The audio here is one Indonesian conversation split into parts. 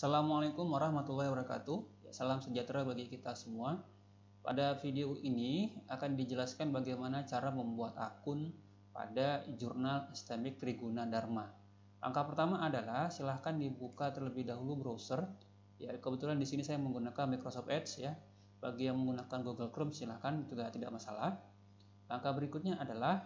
Assalamualaikum warahmatullahi wabarakatuh. Salam sejahtera bagi kita semua. Pada video ini akan dijelaskan bagaimana cara membuat akun pada jurnal Islamic Triguna Dharma. Langkah pertama adalah silahkan dibuka terlebih dahulu browser. Ya, kebetulan di sini saya menggunakan Microsoft Edge ya. Bagi yang menggunakan Google Chrome silahkan juga tidak masalah. Langkah berikutnya adalah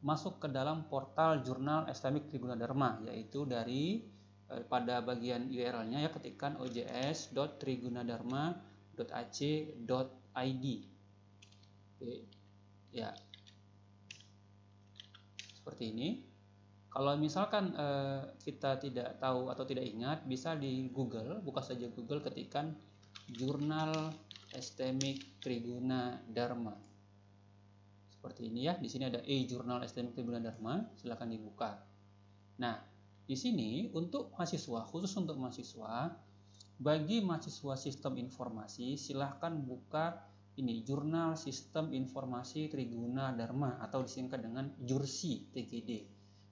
masuk ke dalam portal jurnal Islamic Triguna Dharma yaitu dari Eh, pada bagian URL-nya ya ketikkan ojs.trigunadharma.ac.id. Oke. Ya. Seperti ini. Kalau misalkan eh, kita tidak tahu atau tidak ingat, bisa di Google, buka saja Google ketikkan jurnal estemik Triguna Dharma. Seperti ini ya, di sini ada e-jurnal estemik Triguna Dharma, silakan dibuka. Nah, di sini untuk mahasiswa, khusus untuk mahasiswa, bagi mahasiswa sistem informasi silahkan buka ini jurnal sistem informasi Triguna Dharma atau disingkat dengan JURSI TGD.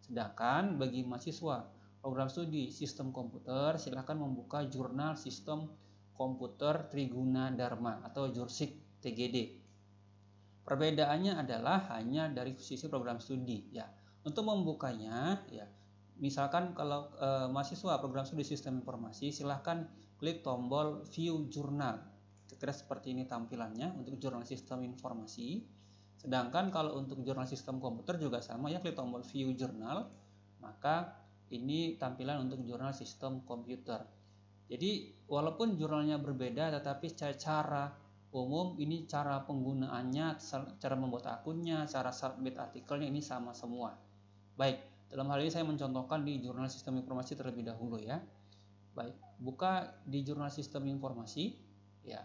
Sedangkan bagi mahasiswa program studi sistem komputer silahkan membuka jurnal sistem komputer Triguna Dharma atau JURSIK TGD. Perbedaannya adalah hanya dari sisi program studi ya. Untuk membukanya ya misalkan kalau e, mahasiswa program studi sistem informasi silahkan klik tombol view jurnal kira seperti ini tampilannya untuk jurnal sistem informasi sedangkan kalau untuk jurnal sistem komputer juga sama ya klik tombol view jurnal maka ini tampilan untuk jurnal sistem komputer jadi walaupun jurnalnya berbeda tetapi secara umum ini cara penggunaannya cara membuat akunnya cara submit artikelnya ini sama semua baik dalam hal ini saya mencontohkan di jurnal sistem informasi terlebih dahulu ya. Baik, buka di jurnal sistem informasi ya.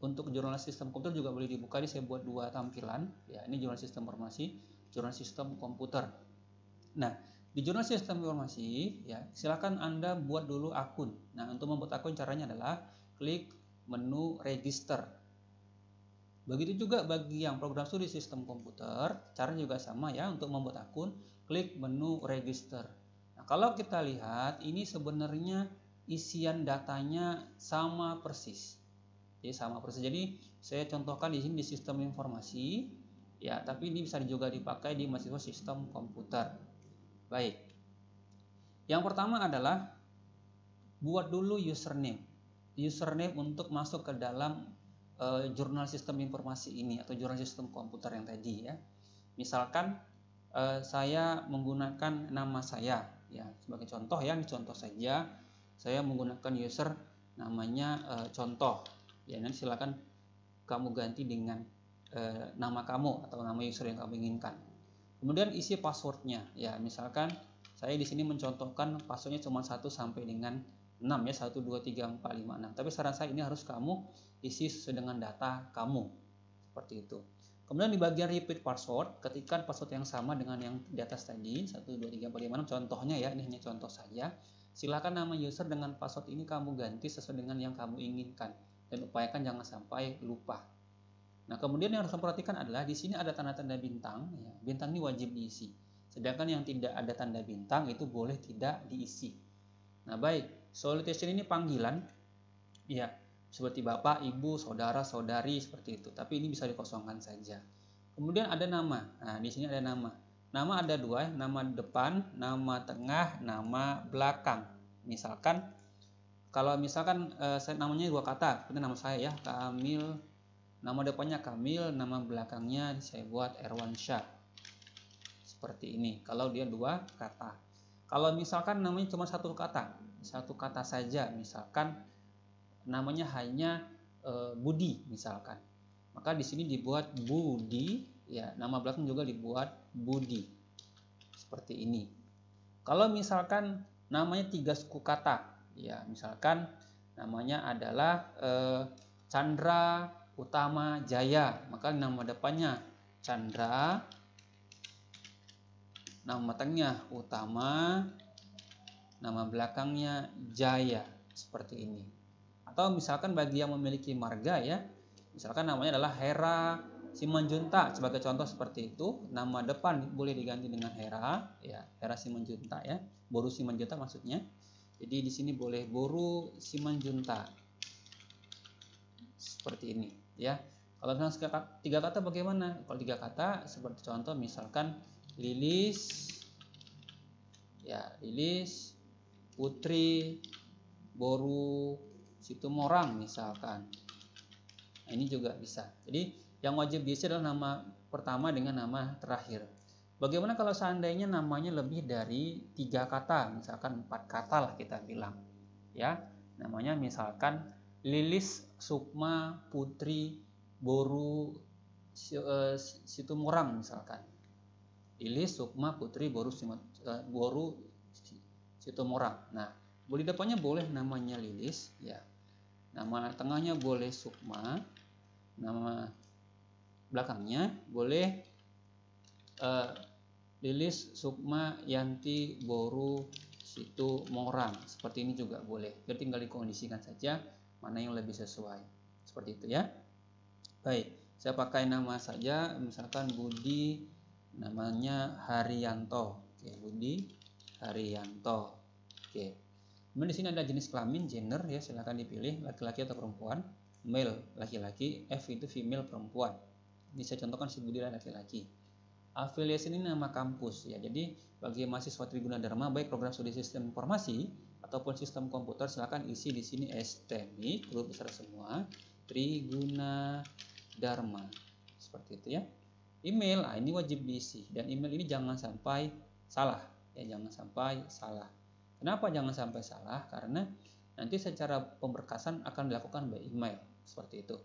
Untuk jurnal sistem komputer juga boleh dibuka. Di saya buat dua tampilan ya. Ini jurnal sistem informasi, jurnal sistem komputer. Nah, di jurnal sistem informasi ya, silakan Anda buat dulu akun. Nah, untuk membuat akun caranya adalah klik menu register. Begitu juga bagi yang program studi sistem komputer, caranya juga sama ya untuk membuat akun klik menu register. Nah, kalau kita lihat ini sebenarnya isian datanya sama persis. Jadi sama persis. Jadi saya contohkan di sini di sistem informasi ya, tapi ini bisa juga dipakai di mahasiswa sistem komputer. Baik. Yang pertama adalah buat dulu username. Username untuk masuk ke dalam uh, jurnal sistem informasi ini atau jurnal sistem komputer yang tadi ya. Misalkan Eh, saya menggunakan nama saya ya sebagai contoh ya contoh saja saya menggunakan user namanya e, contoh ya nanti silakan kamu ganti dengan e, nama kamu atau nama user yang kamu inginkan kemudian isi passwordnya ya misalkan saya di sini mencontohkan passwordnya cuma satu sampai dengan 6 ya satu dua tiga empat lima enam. tapi saran saya ini harus kamu isi sesuai dengan data kamu seperti itu Kemudian di bagian repeat password, ketikan password yang sama dengan yang di atas tadi, 1, 2, 3, bagaimana contohnya ya, ini hanya contoh saja. Silakan nama user dengan password ini kamu ganti sesuai dengan yang kamu inginkan dan upayakan jangan sampai lupa. Nah, kemudian yang harus kamu perhatikan adalah di sini ada tanda-tanda bintang, ya. bintang ini wajib diisi. Sedangkan yang tidak ada tanda bintang itu boleh tidak diisi. Nah, baik, solicitation ini panggilan. Ya, seperti bapak, ibu, saudara, saudari seperti itu. Tapi ini bisa dikosongkan saja. Kemudian ada nama. Nah, di sini ada nama. Nama ada dua, ya. nama depan, nama tengah, nama belakang. Misalkan kalau misalkan eh, saya, namanya dua kata, seperti nama saya ya, Kamil. Nama depannya Kamil, nama belakangnya saya buat Erwan Syah. Seperti ini. Kalau dia dua kata. Kalau misalkan namanya cuma satu kata, satu kata saja, misalkan namanya hanya e, Budi misalkan. Maka di sini dibuat Budi, ya nama belakang juga dibuat Budi. Seperti ini. Kalau misalkan namanya tiga suku kata, ya misalkan namanya adalah e, Chandra Utama Jaya, maka nama depannya Chandra, nama tengah Utama, nama belakangnya Jaya seperti ini atau misalkan bagi yang memiliki marga ya misalkan namanya adalah Hera Simanjunta sebagai contoh seperti itu nama depan boleh diganti dengan Hera ya Hera Simanjunta ya Boru Simanjunta maksudnya jadi di sini boleh Boru Simanjunta seperti ini ya kalau misalnya tiga kata bagaimana kalau tiga kata seperti contoh misalkan Lilis ya Lilis Putri Boru situ morang misalkan nah, ini juga bisa jadi yang wajib diisi adalah nama pertama dengan nama terakhir bagaimana kalau seandainya namanya lebih dari tiga kata misalkan empat kata lah kita bilang ya namanya misalkan Lilis Sukma Putri Boru eh, situ Situmorang misalkan Lilis Sukma Putri Boru eh, Boru Situmorang nah boleh depannya boleh namanya Lilis ya Nama tengahnya boleh sukma, nama belakangnya boleh uh, lilis sukma yanti boru situ morang seperti ini juga boleh jadi tinggal dikondisikan saja mana yang lebih sesuai seperti itu ya baik saya pakai nama saja misalkan Budi namanya Haryanto oke Budi Haryanto oke Kemudian di sini ada jenis kelamin, gender ya, silahkan dipilih laki-laki atau perempuan. Male laki-laki, F itu female perempuan. Ini saya contohkan si Budi laki-laki. Afiliasi ini nama kampus ya. Jadi bagi mahasiswa Triguna Dharma baik program studi sistem informasi ataupun sistem komputer silahkan isi di sini STMI grup besar semua Triguna Dharma seperti itu ya. Email nah ini wajib diisi dan email ini jangan sampai salah ya jangan sampai salah Kenapa jangan sampai salah? Karena nanti secara pemberkasan akan dilakukan by email seperti itu.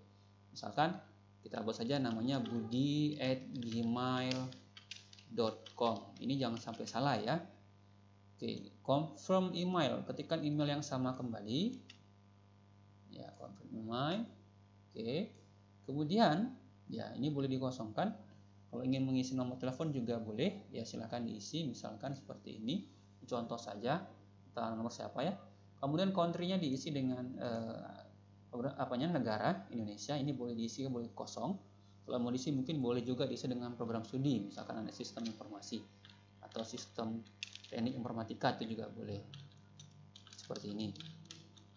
Misalkan kita buat saja namanya budi@gmail.com. Ini jangan sampai salah ya. Oke, confirm email. Ketikkan email yang sama kembali. Ya, confirm email. Oke. Kemudian, ya ini boleh dikosongkan. Kalau ingin mengisi nomor telepon juga boleh. Ya, silahkan diisi. Misalkan seperti ini. Contoh saja tanggal nomor siapa ya. Kemudian country-nya diisi dengan eh, apanya negara Indonesia. Ini boleh diisi boleh kosong. Kalau mau diisi mungkin boleh juga diisi dengan program studi, misalkan ada sistem informasi atau sistem teknik informatika itu juga boleh. Seperti ini.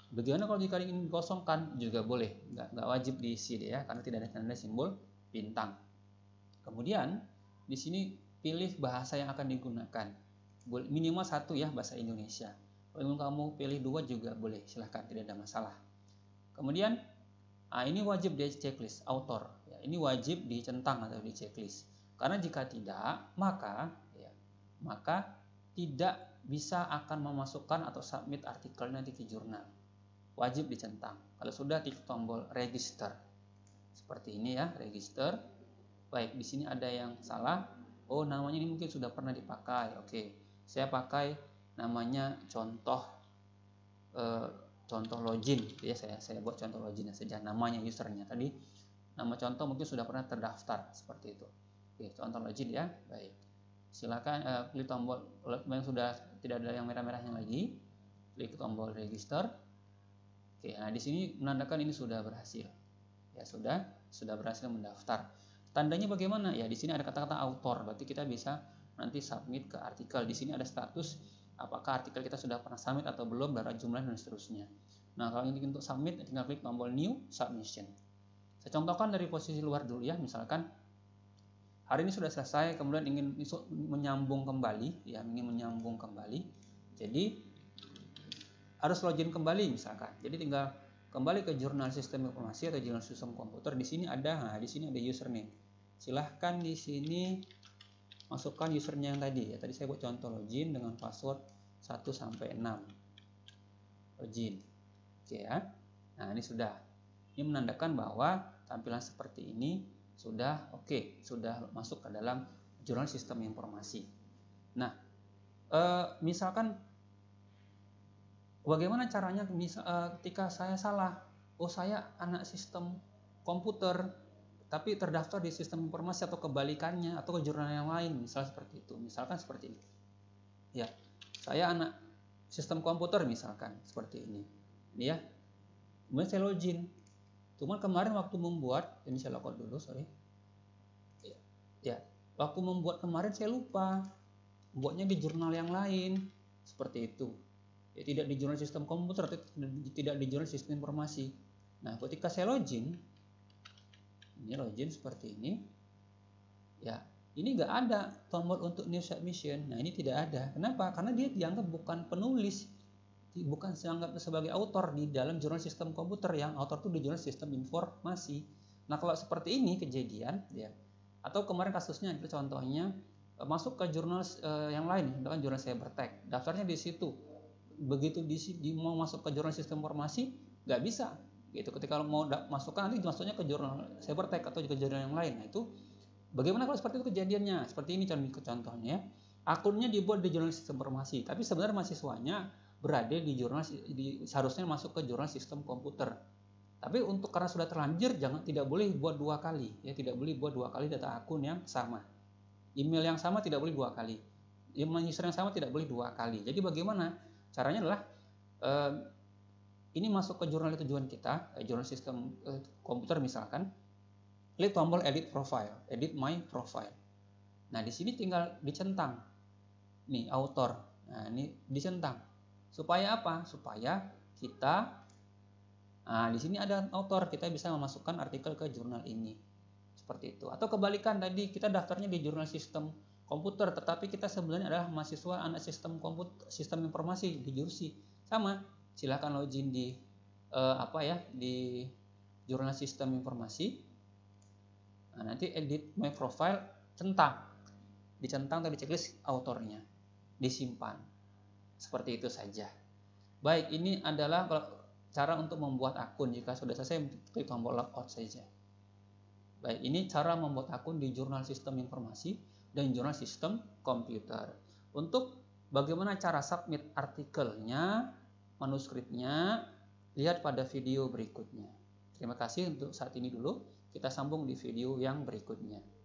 Bagaimana kalau jika ingin kosongkan juga boleh, nggak, nggak wajib diisi deh ya, karena tidak ada tanda simbol bintang. Kemudian di sini pilih bahasa yang akan digunakan, minimal satu ya bahasa Indonesia. Kalau kamu pilih dua juga boleh, silahkan tidak ada masalah. Kemudian nah ini wajib di checklist author, ya, ini wajib dicentang atau di checklist. Karena jika tidak, maka ya, maka tidak bisa akan memasukkan atau submit artikel nanti ke jurnal. Wajib dicentang. Kalau sudah klik tombol register. Seperti ini ya, register. Baik, di sini ada yang salah. Oh, namanya ini mungkin sudah pernah dipakai. Oke. Saya pakai namanya contoh e, contoh login gitu ya saya saya buat contoh login saja namanya usernya tadi nama contoh mungkin sudah pernah terdaftar seperti itu oke contoh login ya baik silakan e, klik tombol yang sudah tidak ada yang merah-merahnya lagi klik tombol register oke nah di sini menandakan ini sudah berhasil ya sudah sudah berhasil mendaftar tandanya bagaimana ya di sini ada kata-kata author berarti kita bisa nanti submit ke artikel di sini ada status apakah artikel kita sudah pernah submit atau belum, berapa jumlah dan seterusnya. Nah, kalau ingin untuk submit, tinggal klik tombol new submission. Saya contohkan dari posisi luar dulu ya, misalkan hari ini sudah selesai, kemudian ingin menyambung kembali, ya ingin menyambung kembali. Jadi harus login kembali misalkan. Jadi tinggal kembali ke jurnal sistem informasi atau jurnal sistem komputer. Di sini ada, nah, di sini ada username. Silahkan di sini masukkan usernya yang tadi ya tadi saya buat contoh login dengan password 1 sampai 6 login oke ya nah ini sudah ini menandakan bahwa tampilan seperti ini sudah oke okay, sudah masuk ke dalam jurnal sistem informasi nah e, misalkan bagaimana caranya misal, e, ketika saya salah oh saya anak sistem komputer tapi terdaftar di sistem informasi atau kebalikannya atau ke jurnal yang lain misal seperti itu misalkan seperti ini ya saya anak sistem komputer misalkan seperti ini ini ya kemudian saya login cuman kemarin waktu membuat ini saya lakukan dulu sorry ya, ya waktu membuat kemarin saya lupa buatnya di jurnal yang lain seperti itu ya, tidak di jurnal sistem komputer tidak di jurnal sistem informasi nah ketika saya login ini login seperti ini ya ini nggak ada tombol untuk new submission nah ini tidak ada kenapa karena dia dianggap bukan penulis bukan dianggap sebagai author di dalam jurnal sistem komputer yang author itu di jurnal sistem informasi nah kalau seperti ini kejadian ya atau kemarin kasusnya itu contohnya eh, masuk ke jurnal eh, yang lain kan jurnal cybertech daftarnya di situ begitu di, di mau masuk ke jurnal sistem informasi nggak bisa gitu ketika mau masukkan nanti masuknya ke jurnal cybertech atau juga jurnal yang lain nah itu bagaimana kalau seperti itu kejadiannya seperti ini contohnya akunnya dibuat di jurnal sistem informasi tapi sebenarnya mahasiswanya berada di jurnal di, seharusnya masuk ke jurnal sistem komputer tapi untuk karena sudah terlanjur jangan tidak boleh buat dua kali ya tidak boleh buat dua kali data akun yang sama email yang sama tidak boleh dua kali email yang sama tidak boleh dua kali jadi bagaimana caranya adalah eh, ini masuk ke jurnal tujuan kita, eh, jurnal sistem eh, komputer misalkan, klik tombol edit profile, edit my profile. Nah, di sini tinggal dicentang. Nih, author. Nah, ini dicentang. Supaya apa? Supaya kita nah, di sini ada author, kita bisa memasukkan artikel ke jurnal ini. Seperti itu. Atau kebalikan tadi kita daftarnya di jurnal sistem komputer, tetapi kita sebenarnya adalah mahasiswa anak sistem komputer, sistem informasi di Jursi. Sama, silahkan login di uh, apa ya di jurnal sistem informasi. Nah, nanti edit my profile centang, dicentang atau checklist autornya, disimpan. Seperti itu saja. Baik, ini adalah cara untuk membuat akun. Jika sudah selesai, klik tombol logout saja. Baik, ini cara membuat akun di jurnal sistem informasi dan jurnal sistem komputer. Untuk bagaimana cara submit artikelnya, manuskripnya, lihat pada video berikutnya. Terima kasih untuk saat ini dulu. Kita sambung di video yang berikutnya.